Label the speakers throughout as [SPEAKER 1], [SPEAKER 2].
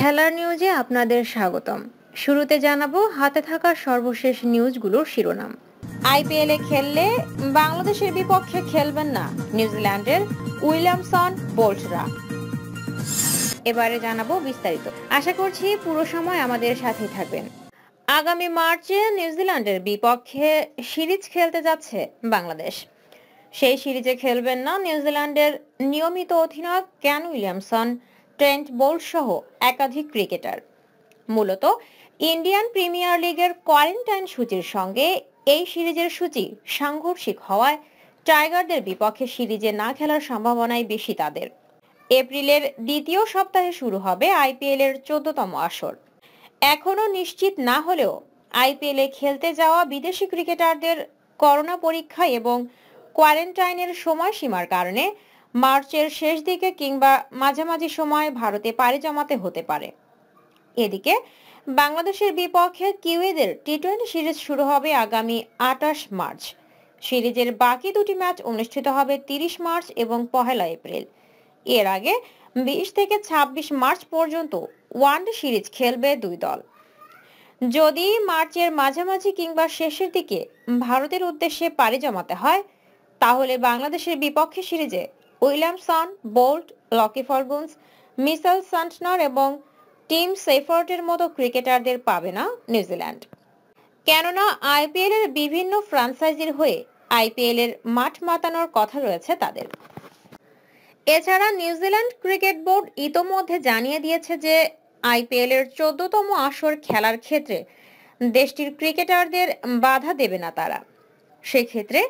[SPEAKER 1] খেলার নিউজে আপনাদের স্বাগতম শুরুতে জানাবো হাতে থাকা সর্বশেষ নিউজগুলোর শিরোনাম আইপিএলে খেললে বাংলাদেশের বিপক্ষে খেলবেন না নিউজিল্যান্ডের উইলিয়ামসন বোল্টরা এবারে জানাবো বিস্তারিত আশা করছি পুরো সময় আমাদের সাথে থাকবেন আগামী মার্চে নিউজিল্যান্ডের বিপক্ষে সিরিজ খেলতে যাচ্ছে বাংলাদেশ সেই সিরিজে খেলবেন না নিউজিল্যান্ডের নিয়মিত অধিনায়ক ক্যান উইলিয়ামসন ট্রেন্ট বোল্ট সহ একাধিক ক্রিকেটার মূলত ইন্ডিয়ান প্রিমিয়ার লিগের কোয়ারেন্টাইন সূচির সঙ্গে এই সিরিজের সূচি সাংঘর্ষিক হওয়ায় টাইগারদের বিপক্ষে সিরিজে না খেলার সম্ভাবনাই বেশি তাদের এপ্রিলের দ্বিতীয় সপ্তাহে শুরু হবে আইপিএল এর চোদ্দতম আসর এখনও নিশ্চিত না হলেও আইপিএলে খেলতে যাওয়া বিদেশি ক্রিকেটারদের করোনা পরীক্ষা এবং কোয়ারেন্টাইনের সময়সীমার কারণে মার্চের শেষ দিকে কিংবা মাঝামাঝি সময় ভারতে পাড়ি জমাতে হতে পারে এদিকে বাংলাদেশের বিপক্ষে কিউইদের টি টোয়েন্টি সিরিজ শুরু হবে আগামী আঠাশ মার্চ সিরিজের বাকি দুটি ম্যাচ অনুষ্ঠিত হবে তিরিশ মার্চ এবং পহেলা এপ্রিল এর আগে বিশ থেকে ছাব্বিশ মার্চ পর্যন্ত ওয়ানডে সিরিজ খেলবে দুই দল যদি মার্চের মাঝামাঝি কিংবা শেষের দিকে ভারতের উদ্দেশ্যে পাড়ি জমাতে হয় তাহলে বাংলাদেশের বিপক্ষে সিরিজে Williamson Boult Lockie Ferguson Mitchell Santner এবং টিম সেফার্টের মতো ক্রিকেটারদের পাবে না নিউজিল্যান্ড কেননা আইপিএলের বিভিন্ন ফ্রাঞ্চাইজির হয়ে আইপিএলের মাঠ মাতানোর কথা রয়েছে তাদের এছাড়া নিউজিল্যান্ড ক্রিকেট বোর্ড ইতোমধ্যে জানিয়ে দিয়েছে যে আইপিএলের চোদ্দতম আসর খেলার ক্ষেত্রে দেশটির ক্রিকেটারদের বাধা দেবে না তারা সেক্ষেত্রে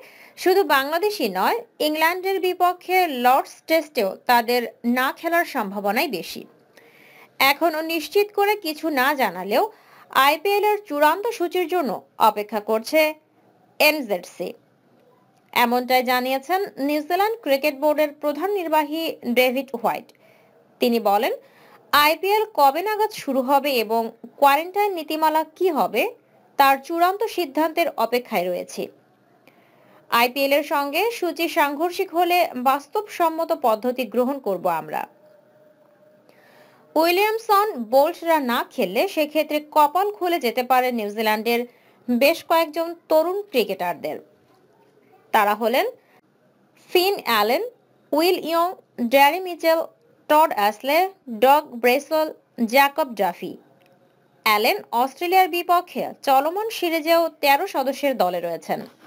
[SPEAKER 1] শুধু বাংলাদেশই নয় ইংল্যান্ডের বিপক্ষে লর্ডস টেস্টেও তাদের না খেলার সম্ভাবনাই বেশি এখনও নিশ্চিত করে কিছু না জানালেও আইপিএলের চূড়ান্ত সূচির জন্য অপেক্ষা করছে এনজেডসি এমনটাই জানিয়েছেন নিউজিল্যান্ড ক্রিকেট বোর্ডের প্রধান নির্বাহী ডেভিড হোয়াইট তিনি বলেন আইপিএল কবে নাগাদ শুরু হবে এবং কোয়ারেন্টাইন নীতিমালা কি হবে তার চূড়ান্ত সিদ্ধান্তের অপেক্ষায় রয়েছে আইপিএল এর সঙ্গে সূচি সাংঘর্ষিক হলে বাস্তবসম্মত পদ্ধতি গ্রহণ করব আমরা উইলিয়ামসন বোল্টরা না খেললে সেক্ষেত্রে কপাল খুলে যেতে পারে নিউজিল্যান্ডের বেশ কয়েকজন তরুণ ক্রিকেটারদের তারা হলেন Finn Allen Will Young Daryl Mitchell Todd Astle Doug Bracewell Jacob Duffy Allen অস্ট্রেলিয়ার বিপক্ষে চলমান সিরিজেও তেরো সদস্যের দলে রয়েছেন